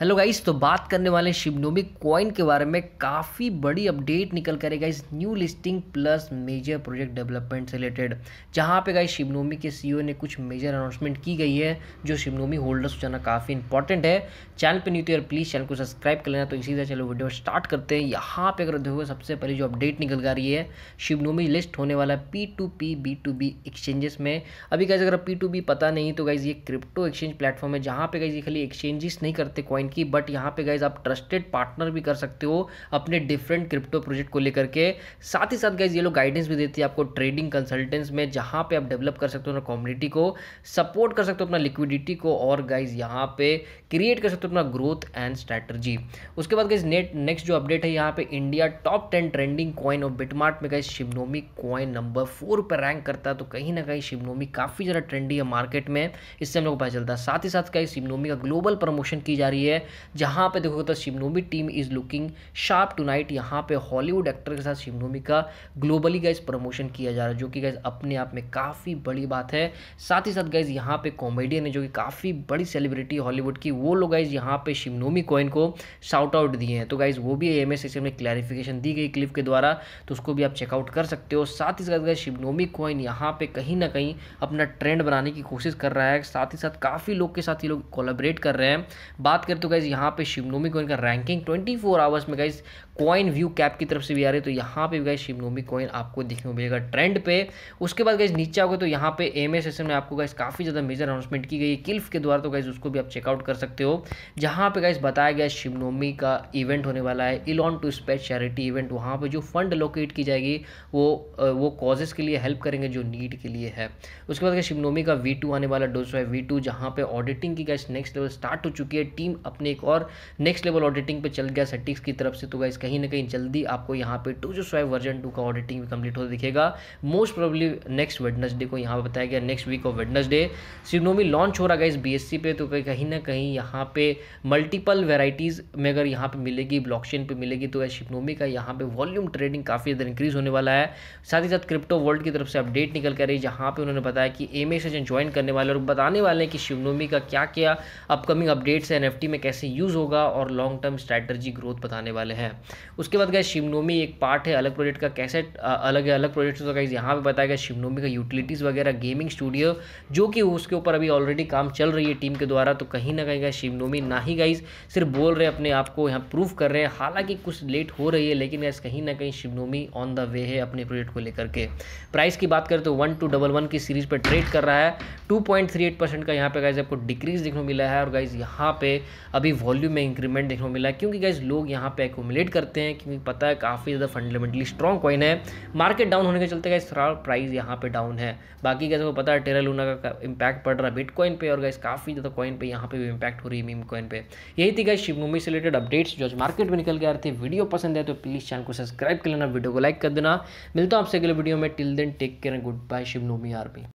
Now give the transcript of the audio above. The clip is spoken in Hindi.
हेलो गाइस तो बात करने वाले शिवनोमी कॉइन के बारे में काफ़ी बड़ी अपडेट निकल कर guys new listing plus major project development से रिलेटेड जहां पे गाइस शिवनोमी के सीईओ e ने कुछ मेजर अनाउंसमेंट की गई है जो शिवनोमी होल्डर्स को जाना काफ़ी इंपॉर्टेंट है चैनल पे न्यू तो यार प्लीज़ चैनल को सब्सक्राइब कर लेना तो इसी तरह चलो वीडियो स्टार्ट करते हैं यहाँ पर अगर देखोगे सबसे पहले जो अपडेट निकल कर रही है शिवनोमी लिस्ट होने वाला P two P B two B exchanges में अभी गाइज अगर पी टू बी पता नहीं तो गाइज़ ये क्रिप्टो एक्सचेंज प्लेटफॉर्म है जहाँ पर गाइज ये खाली एक्सचेंजेस नहीं करते कॉइन कॉइन की बट यहाँ पे गाइज आप ट्रस्टेड पार्टनर भी कर सकते हो अपने डिफरेंट क्रिप्टो प्रोजेक्ट को लेकर के साथ ही साथ गाइज ये लोग गाइडेंस भी देती है आपको ट्रेडिंग कंसल्टेंस में जहाँ पे आप डेवलप कर सकते हो अपना कम्युनिटी को सपोर्ट कर सकते हो अपना लिक्विडिटी को और गाइज यहाँ पे क्रिएट कर सकते हो अपना ग्रोथ एंड स्ट्रैटर्जी उसके बाद गाइज नेट नेक्स्ट जो अपडेट है यहाँ पे India top ten trending coin और बिटमार्ट में guys Shibnobi coin number four पर रैंक करता है तो कहीं ना कहीं शिवनोमी काफ़ी ज़्यादा ट्रेंडी है मार्केट में इससे हम लोग को पता चलता है साथ ही साथ कहीं शिवनोमी का ग्लोबल प्रमोशन की जा रही है है जहाँ पे देखोगे तो Shibnobi team is looking sharp tonight यहाँ पे हॉलीवुड एक्टर के साथ शिवनोमी का ग्लोबली गाइज प्रमोशन किया जा रहा है जो कि गाइज अपने आप में काफ़ी बड़ी बात है साथ ही साथ गाइज यहाँ पे कॉमेडियन है जो कि काफ़ी बड़ी सेलिब्रिटी हॉलीवुड की वो लोग गाइज यहाँ पे शिवनोमी कॉइन को शाउट आउट दिए हैं तो गाइज वो भी एम एस में क्लैरिफिकेशन दी गई क्लिप के द्वारा तो उसको भी आप चेकआउट कर सकते हो साथ ही साथ गाइज शिवनोमी कॉइन यहाँ पे कहीं ना कहीं अपना ट्रेंड बनाने की कोशिश कर रहा है साथ ही साथ काफ़ी लोग के साथ ही लोग कोलाबरेट कर रहे हैं बात करते तो गाइज़ यहाँ पे शिवनोमी कॉइन का रैंकिंग 24 फोर आवर्स में गाइज कॉइन व्यू कैप की तरफ से भी आ रही है तो यहाँ पे भी गाइज शिवनोमी कॉइन आपको देखने को मिलेगा ट्रेंड पे उसके बाद गाइज नीचे आओगे तो यहाँ पे एम एस में आपको गाइज काफ़ी ज़्यादा मेजर अनाउंसमेंट की गई है किल्फ के द्वारा तो गाइज उसको भी आप चेकआउट कर सकते हो जहाँ पे गाइज बताया गया शिवनोमी का इवेंट होने वाला है Elon to space charity event वहाँ पर जो फंड लोकेट की जाएगी वो वो कॉजेस के लिए हेल्प करेंगे जो नीड के लिए है उसके बाद शिवनोमी का वी आने वाला डोसो है वी टू पे ऑडिटिंग की गाइज नेक्स्ट लेवल स्टार्ट हो चुकी है टीम आपने एक और नेक्स्ट लेवल ऑडिटिंग पे चल गया सेटिक्स की तरफ से तो गाइस कहीं ना कहीं जल्दी आपको यहाँ पे टू जो स्वाइव वर्जन टू का ऑडिटिंग भी कंप्लीट होता दिखेगा मोस्ट प्रॉब्ली नेक्स्ट वेडनसडे को यहाँ पर बताया गया next week of Wednesday Shibnobi launch हो रहा इस बी पे तो कहीं ना कहीं यहाँ पे मल्टीपल वेराइटीज़ में अगर यहाँ पर मिलेगी ब्लॉक पर मिलेगी तो शिग्नोमी का यहाँ पर वॉल्यूम ट्रेडिंग काफ़ी ज़्यादा इंक्रीज़ होने वाला है साथ ही साथ क्रिप्टो वर्ल्ड की तरफ से अपडेट निकल कर रही जहाँ पे उन्होंने बताया कि एम सेशन ज्वाइन करने वाले और बताने वाले हैं कि शिवनोमी का क्या क्या अपकमिंग अपडेट्स एफ टी में कैसे यूज़ होगा और लॉन्ग टर्म स्ट्रैटर्जी ग्रोथ बताने वाले हैं उसके बाद गए शिवनोमी एक पार्ट है अलग प्रोजेक्ट का कैसे अलग अलग प्रोजेक्ट तो गाइज यहाँ पे बताया गया शिवनोमी का यूटिलिटीज़ वगैरह गेमिंग स्टूडियो जो कि उसके ऊपर अभी ऑलरेडी काम चल रही है टीम के द्वारा तो कहीं ना कहीं गए शिवनोमी ना ही गाइज सिर्फ बोल रहे अपने आप को यहाँ प्रूव कर रहे हैं हालांकि कुछ लेट हो रही है लेकिन गैस कहीं ना कहीं शिवनोमी ऑन द वे है अपने प्रोजेक्ट को लेकर के प्राइस की बात करें तो वन टू डबल वन की सीरीज़ पर ट्रेड कर रहा है two point three eight percent का यहाँ पे गाइज आपको डिक्रीज देखने को मिला है और गाइज यहाँ पे अभी वॉल्यूम में इंक्रीमेंट देखने को मिला है क्योंकि गाइज लोग यहाँ पे एकोमिलेट करते हैं क्योंकि पता है काफ़ी ज़्यादा फंडामेंटली स्ट्रॉन्ग कॉइन है मार्केट डाउन होने के चलते गाइज थोड़ा प्राइस यहाँ पे डाउन है बाकी गाइज को पता है टेरा लूना का इम्पैक्ट पड़ रहा है बिटकॉइन पे और गाइज काफ़ी ज़्यादा कॉइन पे यहाँ पे भी इम्पैक्ट हो रही है मीम कॉइन पे यही थी गाइज शिव मुंबई से रिलेटेड अपडेट्स जो आज मार्केट में निकल के आ रहे थे वीडियो पसंद है तो प्लीज़ चैनल को सब्सक्राइब कर लेना वीडियो को लाइक कर देना मिलता हूँ आपसे अगले वीडियो में till then take care good bye Shibnobi army